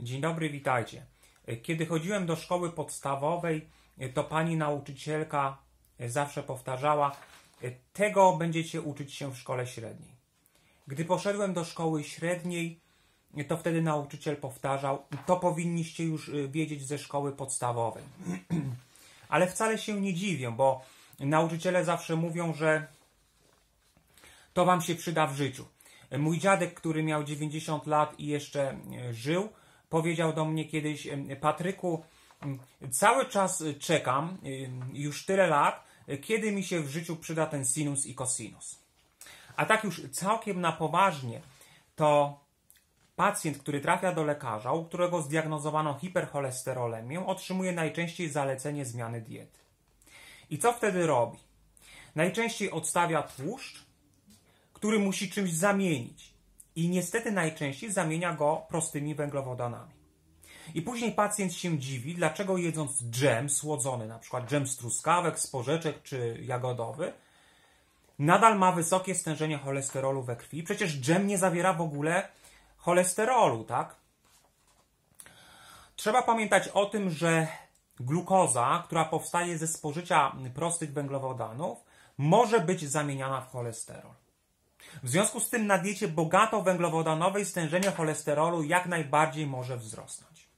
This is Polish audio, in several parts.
Dzień dobry, witajcie. Kiedy chodziłem do szkoły podstawowej, to pani nauczycielka zawsze powtarzała: Tego będziecie uczyć się w szkole średniej. Gdy poszedłem do szkoły średniej, to wtedy nauczyciel powtarzał: To powinniście już y, wiedzieć ze szkoły podstawowej. Ale wcale się nie dziwię, bo nauczyciele zawsze mówią, że to wam się przyda w życiu. Mój dziadek, który miał 90 lat i jeszcze y, żył, powiedział do mnie kiedyś: Patryku, cały czas czekam, już tyle lat, kiedy mi się w życiu przyda ten sinus i kosinus. A tak już całkiem na poważnie, to pacjent, który trafia do lekarza, u którego zdiagnozowano hipercholesterolemię, otrzymuje najczęściej zalecenie zmiany diety. I co wtedy robi? Najczęściej odstawia tłuszcz, który musi czymś zamienić i niestety najczęściej zamienia go prostymi węglowodanami. I później pacjent się dziwi, dlaczego jedząc dżem słodzony, na przykład dżem z truskawek, z porzeczek czy jagodowy, nadal ma wysokie stężenie cholesterolu we krwi. Przecież dżem nie zawiera w ogóle cholesterolu, tak? Trzeba pamiętać o tym, że glukoza, która powstaje ze spożycia prostych węglowodanów, może być zamieniana w cholesterol. W związku z tym na diecie bogato-węglowodanowej stężenie cholesterolu jak najbardziej może wzrosnąć.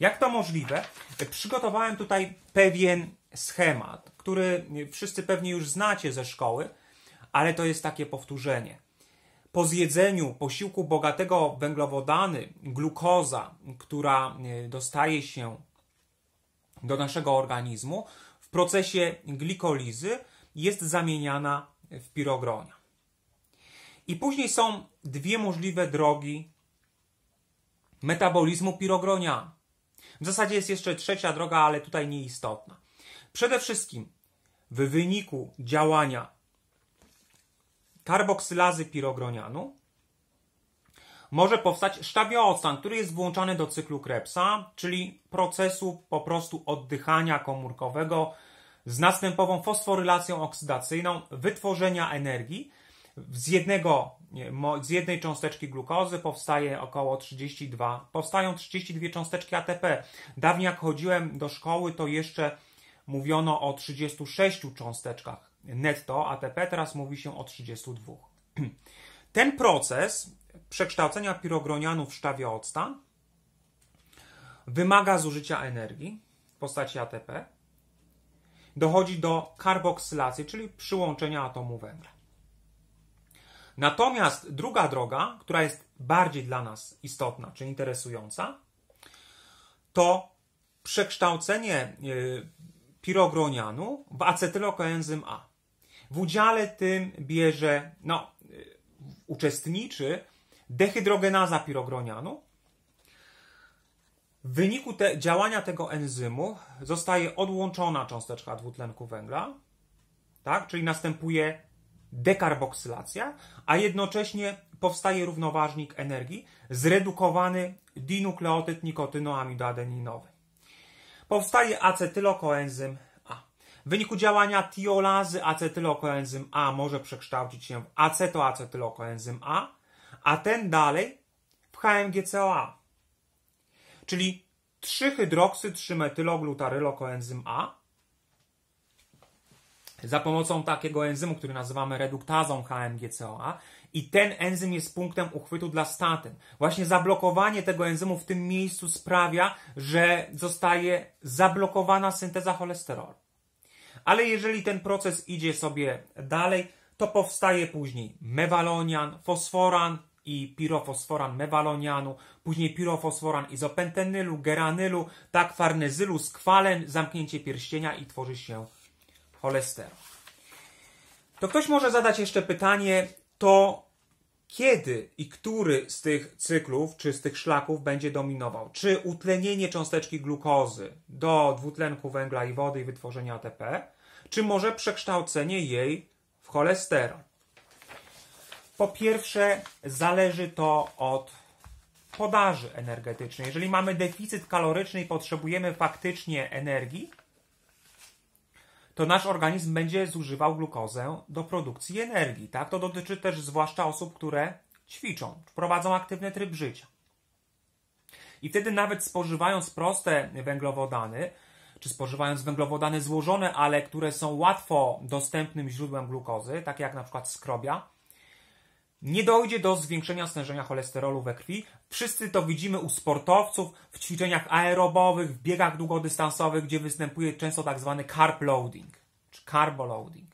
Jak to możliwe? Przygotowałem tutaj pewien schemat, który wszyscy pewnie już znacie ze szkoły, ale to jest takie powtórzenie. Po zjedzeniu posiłku bogatego węglowodany, glukoza, która e, dostaje się do naszego organizmu, w procesie glikolizy jest zamieniana w pirogronia. I później są dwie możliwe drogi metabolizmu pirogronia. W zasadzie jest jeszcze trzecia droga, ale tutaj nieistotna. Przede wszystkim w wyniku działania karboksylazy pirogronianu może powstać sztawiostan, który jest włączany do cyklu Krebsa, czyli procesu po prostu oddychania komórkowego z następową fosforylacją oksydacyjną wytworzenia energii, z, jednego, z jednej cząsteczki glukozy powstaje około 32, powstają 32 cząsteczki ATP. Dawniej jak chodziłem do szkoły, to jeszcze mówiono o 36 cząsteczkach netto ATP, teraz mówi się o 32. Ten proces przekształcenia pirogronianu w sztawie octa wymaga zużycia energii w postaci ATP. Dochodzi do karboksylacji, czyli przyłączenia atomu węgla. Natomiast druga droga, która jest bardziej dla nas istotna czy interesująca, to przekształcenie y, pirogronianu w acetylokoenzym A. W udziale tym bierze, no, y, uczestniczy dehydrogenaza pirogronianu. W wyniku te, działania tego enzymu zostaje odłączona cząsteczka dwutlenku węgla, tak? czyli następuje dekarboksylacja, a jednocześnie powstaje równoważnik energii zredukowany dinukleotyd nikotynoamidoadeninowy. Powstaje acetylokoenzym A. W wyniku działania tiolazy acetylokoenzym A może przekształcić się w acetoacetylokoenzym A, a ten dalej w HMGCOA, czyli 3-hydroksy 3-metyloglutarylokoenzym A, za pomocą takiego enzymu, który nazywamy reduktazą HMGCOA. I ten enzym jest punktem uchwytu dla statyn. Właśnie zablokowanie tego enzymu w tym miejscu sprawia, że zostaje zablokowana synteza cholesterolu. Ale jeżeli ten proces idzie sobie dalej, to powstaje później mewalonian, fosforan i pirofosforan mewalonianu, później pirofosforan izopentenylu, geranylu, tak farnezylu, skwalen, zamknięcie pierścienia i tworzy się cholesterol. To ktoś może zadać jeszcze pytanie, to kiedy i który z tych cyklów czy z tych szlaków będzie dominował? Czy utlenienie cząsteczki glukozy do dwutlenku węgla i wody i wytworzenia ATP, czy może przekształcenie jej w cholesterol? Po pierwsze, zależy to od podaży energetycznej. Jeżeli mamy deficyt kaloryczny i potrzebujemy faktycznie energii, to nasz organizm będzie zużywał glukozę do produkcji energii. Tak? To dotyczy też zwłaszcza osób, które ćwiczą, prowadzą aktywny tryb życia. I wtedy nawet spożywając proste węglowodany, czy spożywając węglowodany złożone, ale które są łatwo dostępnym źródłem glukozy, takie jak na przykład skrobia, nie dojdzie do zwiększenia stężenia cholesterolu we krwi. Wszyscy to widzimy u sportowców w ćwiczeniach aerobowych, w biegach długodystansowych, gdzie występuje często tak zwany carb loading czy carboloading.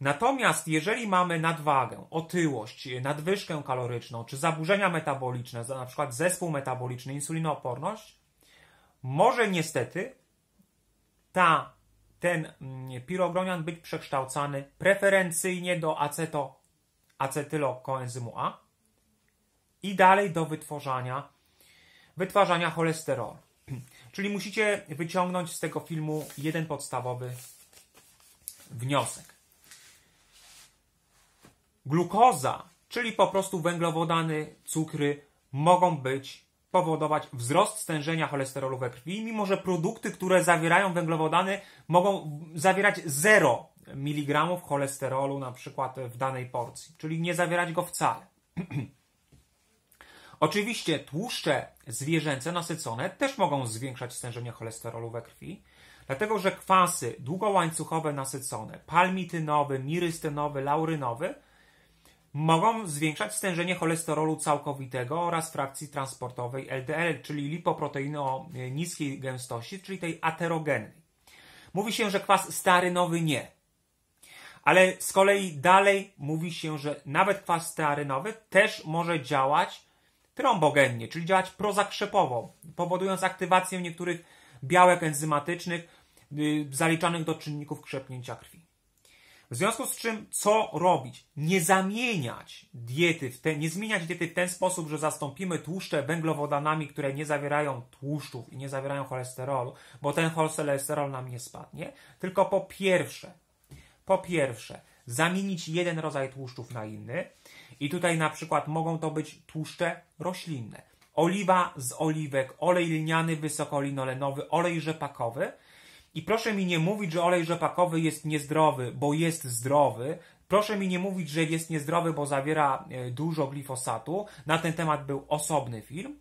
Natomiast jeżeli mamy nadwagę, otyłość, nadwyżkę kaloryczną czy zaburzenia metaboliczne, na przykład zespół metaboliczny, insulinooporność, może niestety ta, ten mm, pirogronian być przekształcany preferencyjnie do aceto acetylokoenzymu A i dalej do wytwarzania, wytwarzania cholesterolu. Czyli musicie wyciągnąć z tego filmu jeden podstawowy wniosek. Glukoza, czyli po prostu węglowodany, cukry, mogą być powodować wzrost stężenia cholesterolu we krwi, mimo że produkty, które zawierają węglowodany, mogą zawierać zero miligramów cholesterolu na przykład w danej porcji, czyli nie zawierać go wcale. Oczywiście tłuszcze zwierzęce nasycone też mogą zwiększać stężenie cholesterolu we krwi, dlatego że kwasy długołańcuchowe nasycone, palmitynowy, mirystynowy, laurynowy mogą zwiększać stężenie cholesterolu całkowitego oraz frakcji transportowej LDL, czyli lipoproteiny o niskiej gęstości, czyli tej aterogennej. Mówi się, że kwas stary, nowy nie. Ale z kolei dalej mówi się, że nawet kwas stearynowy też może działać trombogennie, czyli działać prozakrzepowo, powodując aktywację niektórych białek enzymatycznych y, zaliczanych do czynników krzepnięcia krwi. W związku z czym, co robić? Nie zamieniać diety, w nie zmieniać diety w ten sposób, że zastąpimy tłuszcze węglowodanami, które nie zawierają tłuszczów i nie zawierają cholesterolu, bo ten cholesterol nam nie spadnie. Tylko po pierwsze, po pierwsze, zamienić jeden rodzaj tłuszczów na inny. I tutaj na przykład mogą to być tłuszcze roślinne. Oliwa z oliwek, olej lniany wysokolinolenowy, olej rzepakowy. I proszę mi nie mówić, że olej rzepakowy jest niezdrowy, bo jest zdrowy. Proszę mi nie mówić, że jest niezdrowy, bo zawiera e, dużo glifosatu. Na ten temat był osobny film.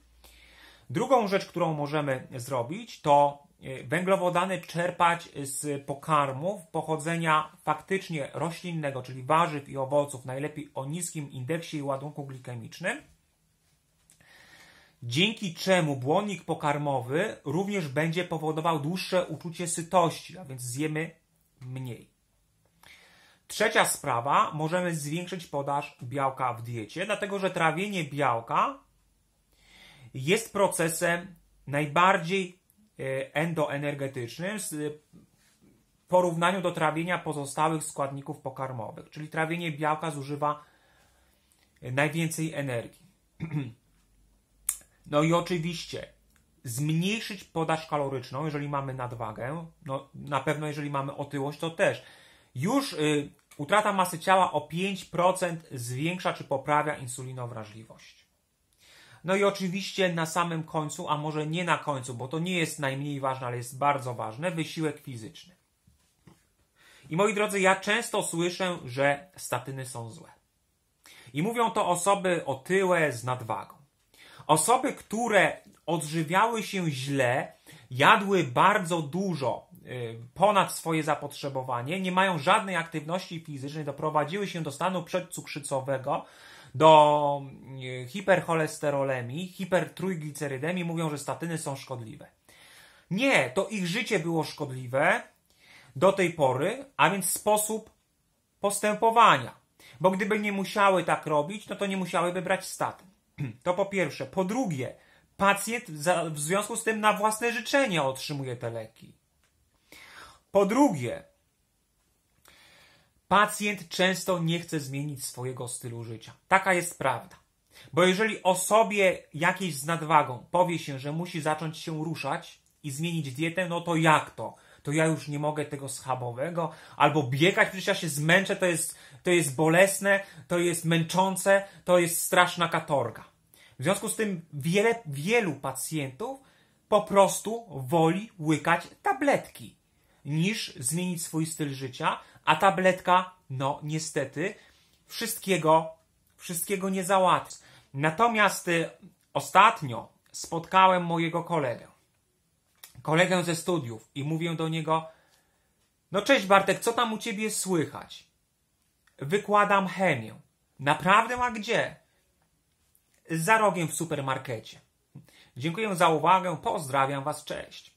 Drugą rzecz, którą możemy zrobić, to Y, węglowodany czerpać z pokarmów pochodzenia faktycznie roślinnego, czyli warzyw i owoców, najlepiej o niskim indeksie i ładunku glikemicznym, dzięki czemu błonnik pokarmowy również będzie powodował dłuższe uczucie sytości, a więc zjemy mniej. Trzecia sprawa, możemy zwiększyć podaż białka w diecie, dlatego że trawienie białka jest procesem najbardziej E, endoenergetycznym w e, porównaniu do trawienia pozostałych składników pokarmowych, czyli trawienie białka zużywa e, najwięcej energii. No i oczywiście zmniejszyć podaż kaloryczną, jeżeli mamy nadwagę, no na pewno jeżeli mamy otyłość, to też. Już y, utrata masy ciała o 5% zwiększa czy poprawia insulinowrażliwość. No i oczywiście na samym końcu, a może nie na końcu, bo to nie jest najmniej ważne, ale jest bardzo ważne, wysiłek fizyczny. I moi drodzy, ja często słyszę, że statyny są złe. I mówią to osoby otyłe z nadwagą. Osoby, które odżywiały się źle, jadły bardzo dużo y, ponad swoje zapotrzebowanie, nie mają żadnej aktywności fizycznej, doprowadziły się do stanu przedcukrzycowego, do e, hipercholesterolemii, hipertrójglicerydemii, mówią, że statyny są szkodliwe. Nie, to ich życie było szkodliwe do tej pory, a więc sposób postępowania. Bo gdyby nie musiały tak robić, no to nie musiałyby brać statyn. To po pierwsze. Po drugie, pacjent w związku z tym na własne życzenie otrzymuje te leki. Po drugie, Pacjent często nie chce zmienić swojego stylu życia. Taka jest prawda. Bo jeżeli osobie jakiejś z nadwagą powie się, że musi zacząć się ruszać i zmienić dietę, no to jak to? To ja już nie mogę tego schabowego, albo biegać, przecież ja się zmęczę, to jest, to jest bolesne, to jest męczące, to jest straszna katorga. W związku z tym wiele, wielu pacjentów po prostu woli łykać tabletki niż zmienić swój styl życia, a tabletka, no niestety, wszystkiego, wszystkiego nie załatwi. Natomiast y, ostatnio spotkałem mojego kolegę, kolegę ze studiów i mówię do niego, no cześć Bartek, co tam u ciebie słychać? Wykładam chemię. Naprawdę, a gdzie? Za rogiem w supermarkecie. Dziękuję za uwagę, pozdrawiam Was, cześć.